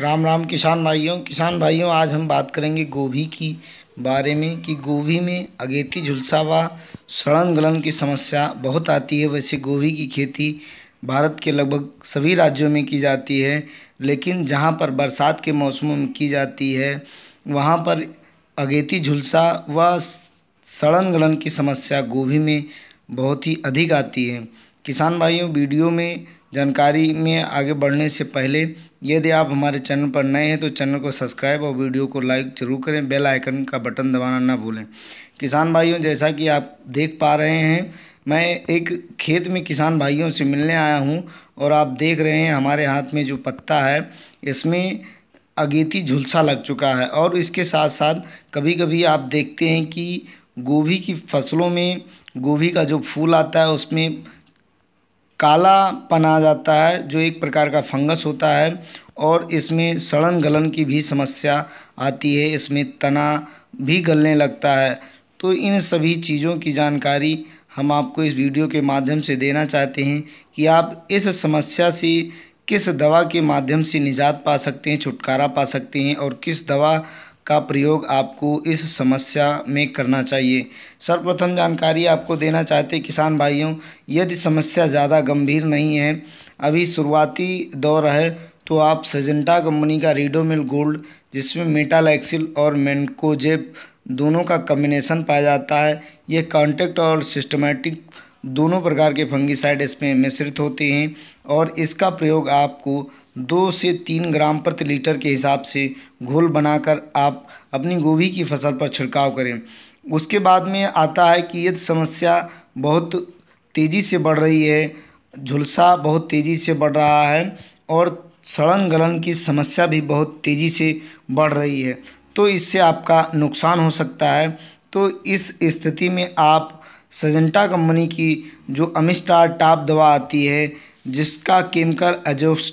राम राम किसान भाइयों किसान भाइयों आज हम बात करेंगे गोभी की बारे में कि गोभी में अगेती झुलसा व सड़न गलन की समस्या बहुत आती है वैसे गोभी की खेती भारत के लगभग सभी राज्यों में की जाती है लेकिन जहाँ पर बरसात के मौसमों में की जाती है वहाँ पर अगेती झुलसा व सड़न गलन की समस्या गोभी में बहुत ही अधिक आती है किसान भाइयों वीडियो में जानकारी में आगे बढ़ने से पहले यदि आप हमारे चैनल पर नए हैं तो चैनल को सब्सक्राइब और वीडियो को लाइक जरूर करें बेल आइकन का बटन दबाना ना भूलें किसान भाइयों जैसा कि आप देख पा रहे हैं मैं एक खेत में किसान भाइयों से मिलने आया हूं और आप देख रहे हैं हमारे हाथ में जो पत्ता है इसमें अगेती झुलसा लग चुका है और इसके साथ साथ कभी कभी आप देखते हैं कि गोभी की फसलों में गोभी का जो फूल आता है उसमें काला आ जाता है जो एक प्रकार का फंगस होता है और इसमें सड़न गलन की भी समस्या आती है इसमें तना भी गलने लगता है तो इन सभी चीज़ों की जानकारी हम आपको इस वीडियो के माध्यम से देना चाहते हैं कि आप इस समस्या से किस दवा के माध्यम से निजात पा सकते हैं छुटकारा पा सकते हैं और किस दवा का प्रयोग आपको इस समस्या में करना चाहिए सर्वप्रथम जानकारी आपको देना चाहते किसान भाइयों यदि समस्या ज़्यादा गंभीर नहीं है अभी शुरुआती दौर है तो आप सजेंटा कंपनी का रीडोमिल गोल्ड जिसमें मेटालैक्सिल और मैनकोजेब दोनों का कम्बिनेशन पाया जाता है यह कॉन्टेक्ट और सिस्टमेटिक दोनों प्रकार के फंगिसाइड इसमें मिश्रित होते हैं और इसका प्रयोग आपको दो से तीन ग्राम प्रति लीटर के हिसाब से घोल बनाकर आप अपनी गोभी की फसल पर छिड़काव करें उसके बाद में आता है कि यदि समस्या बहुत तेज़ी से बढ़ रही है झुलसा बहुत तेज़ी से बढ़ रहा है और सड़न गलन की समस्या भी बहुत तेज़ी से बढ़ रही है तो इससे आपका नुकसान हो सकता है तो इस स्थिति में आप सजेंटा कंपनी की जो अमिस्टार टाप दवा आती है जिसका केमिकल अजोक्स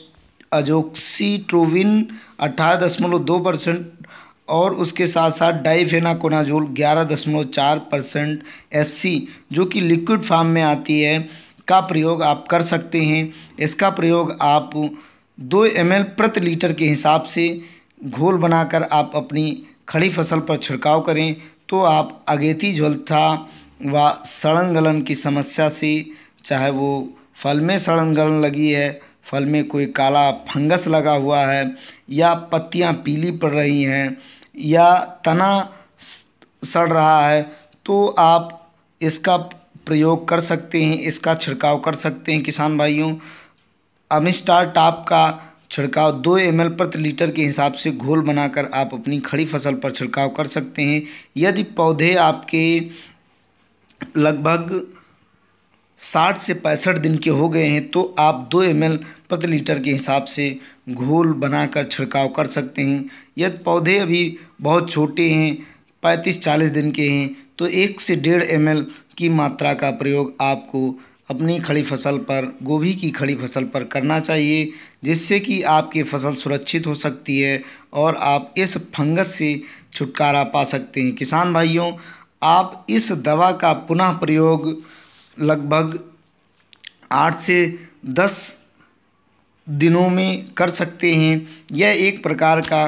अजोक्सीट्रोविन अठारह दशमलव दो परसेंट और उसके साथ साथ डाइफेनाकोनाजोल ग्यारह दशमलव चार परसेंट एस जो कि लिक्विड फार्म में आती है का प्रयोग आप कर सकते हैं इसका प्रयोग आप दो एम प्रति लीटर के हिसाब से घोल बनाकर आप अपनी खड़ी फसल पर छिड़काव करें तो आप अगेती ज्वलथा व सड़न गलन की समस्या से चाहे वो फल में सड़न गलन लगी है फल में कोई काला फंगस लगा हुआ है या पत्तियां पीली पड़ रही हैं या तना सड़ रहा है तो आप इसका प्रयोग कर सकते हैं इसका छिड़काव कर सकते हैं किसान भाइयों अमिस्टार टाप का छिड़काव दो एम प्रति लीटर के हिसाब से घोल बनाकर आप अपनी खड़ी फसल पर छिड़काव कर सकते हैं यदि पौधे आपके लगभग साठ से पैंसठ दिन के हो गए हैं तो आप दो एम एल प्रति लीटर के हिसाब से घोल बनाकर छिड़काव कर सकते हैं यदि पौधे अभी बहुत छोटे हैं पैंतीस चालीस दिन के हैं तो एक से डेढ़ एम एल की मात्रा का प्रयोग आपको अपनी खड़ी फसल पर गोभी की खड़ी फसल पर करना चाहिए जिससे कि आपकी फसल सुरक्षित हो सकती है और आप इस फंगस से छुटकारा पा सकते हैं किसान भाइयों आप इस दवा का पुनः प्रयोग लगभग आठ से दस दिनों में कर सकते हैं यह एक प्रकार का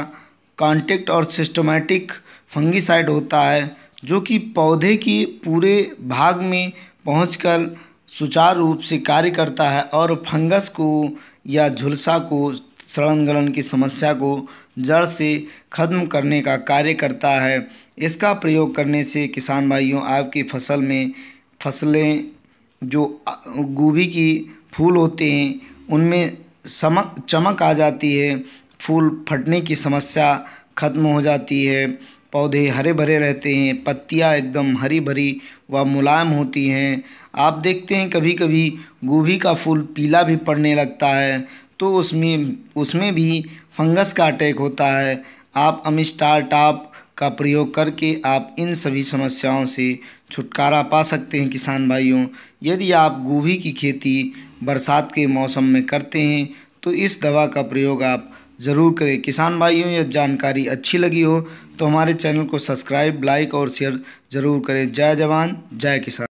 कॉन्टेक्ट और सिस्टमेटिक फंगिसाइड होता है जो कि पौधे के पूरे भाग में पहुंचकर सुचारू रूप से कार्य करता है और फंगस को या झुलसा को सड़न गलन की समस्या को जड़ से ख़त्म करने का कार्य करता है इसका प्रयोग करने से किसान भाइयों आपकी फसल में फसलें जो गोभी की फूल होते हैं उनमें समक चमक आ जाती है फूल फटने की समस्या ख़त्म हो जाती है पौधे हरे भरे रहते हैं पत्तियाँ एकदम हरी भरी व मुलायम होती हैं आप देखते हैं कभी कभी गोभी का फूल पीला भी पड़ने लगता है तो उसमें उसमें भी फंगस का अटैक होता है आप अमिस्टार टाप का प्रयोग करके आप इन सभी समस्याओं से छुटकारा पा सकते हैं किसान भाइयों यदि आप गोभी की खेती बरसात के मौसम में करते हैं तो इस दवा का प्रयोग आप ज़रूर करें किसान भाइयों यह जानकारी अच्छी लगी हो तो हमारे चैनल को सब्सक्राइब लाइक और शेयर ज़रूर करें जय जवान जय किसान